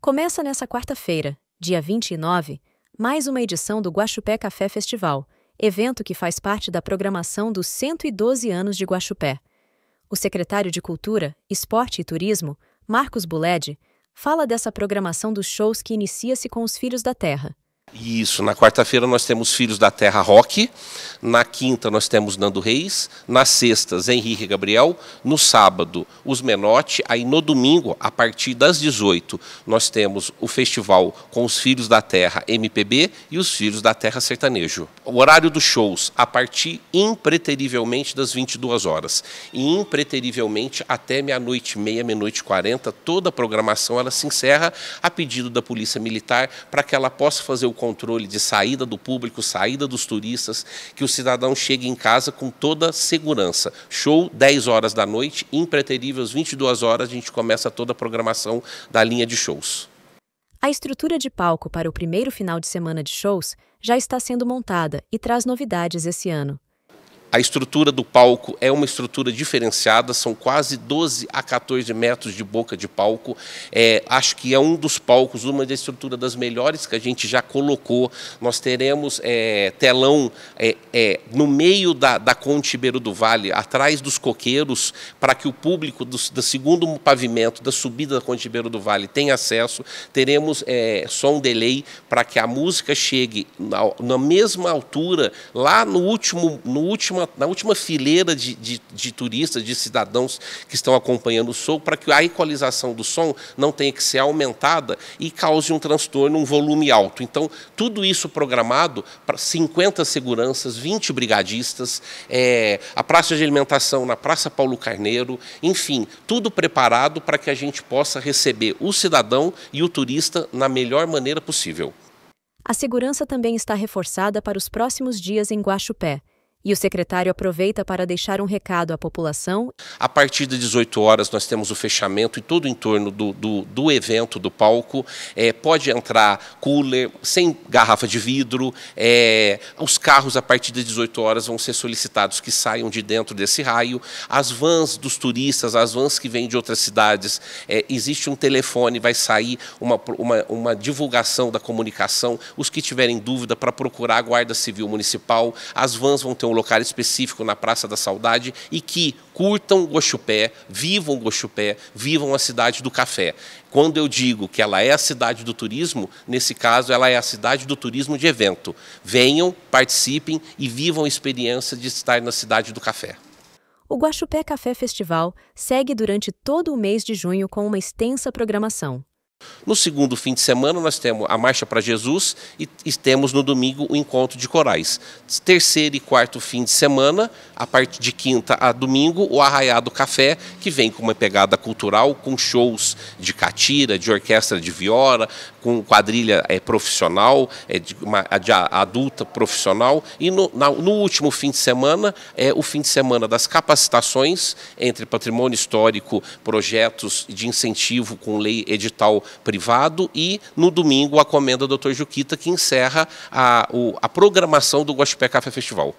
Começa nessa quarta-feira, dia 29, mais uma edição do Guaxupé Café Festival, evento que faz parte da programação dos 112 anos de Guaxupé. O secretário de Cultura, Esporte e Turismo, Marcos Buled, fala dessa programação dos shows que inicia-se com os Filhos da Terra. Isso, na quarta-feira nós temos Filhos da Terra Rock, na quinta nós temos Nando Reis, nas sextas Henrique Gabriel, no sábado os Menotti, aí no domingo, a partir das 18, nós temos o festival com os Filhos da Terra MPB e os Filhos da Terra Sertanejo. O horário dos shows, a partir impreterivelmente das 22 horas e impreterivelmente até meia-noite, meia, meia-noite quarenta, toda a programação ela se encerra a pedido da Polícia Militar para que ela possa fazer o controle de saída do público, saída dos turistas, que o cidadão chegue em casa com toda segurança. Show 10 horas da noite, impreterível às 22 horas, a gente começa toda a programação da linha de shows. A estrutura de palco para o primeiro final de semana de shows já está sendo montada e traz novidades esse ano. A estrutura do palco é uma estrutura diferenciada, são quase 12 a 14 metros de boca de palco. É, acho que é um dos palcos, uma das estruturas das melhores que a gente já colocou. Nós teremos é, telão é, é, no meio da, da Conte Ribeiro do Vale, atrás dos coqueiros, para que o público do, do, segundo pavimento, da subida da Conte Ribeiro do Vale, tenha acesso. Teremos é, som delay para que a música chegue na, na mesma altura, lá no último, no último última, na última fileira de, de, de turistas, de cidadãos que estão acompanhando o som, para que a equalização do som não tenha que ser aumentada e cause um transtorno, um volume alto. Então, tudo isso programado para 50 seguranças, 20 brigadistas, é, a praça de alimentação na Praça Paulo Carneiro, enfim, tudo preparado para que a gente possa receber o cidadão e o turista na melhor maneira possível. A segurança também está reforçada para os próximos dias em Guaxupé. E o secretário aproveita para deixar um recado à população. A partir das 18 horas nós temos o fechamento e todo em torno do, do, do evento, do palco. É, pode entrar cooler, sem garrafa de vidro. É, os carros a partir das 18 horas vão ser solicitados que saiam de dentro desse raio. As vans dos turistas, as vans que vêm de outras cidades, é, existe um telefone, vai sair uma, uma, uma divulgação da comunicação. Os que tiverem dúvida para procurar a Guarda Civil Municipal, as vans vão ter um local específico na Praça da Saudade e que curtam Goxupé, vivam Goxupé, vivam a cidade do café. Quando eu digo que ela é a cidade do turismo, nesse caso ela é a cidade do turismo de evento. Venham, participem e vivam a experiência de estar na cidade do café. O Guaxupé Café Festival segue durante todo o mês de junho com uma extensa programação. No segundo fim de semana, nós temos a Marcha para Jesus e, e, temos no domingo o Encontro de Corais. Terceiro e quarto fim de semana, a parte de quinta a domingo, o Arraiado Café, que vem com uma pegada cultural, com shows de catira, de orquestra de viola, com quadrilha é, profissional, é, de, uma, de adulta profissional. E no, na, no, último fim de semana, é o fim de semana das capacitações entre patrimônio histórico, projetos de incentivo com lei edital privado e no domingo a comenda Dr. Juquita, que encerra a, a programação do Guaxupé Café Festival.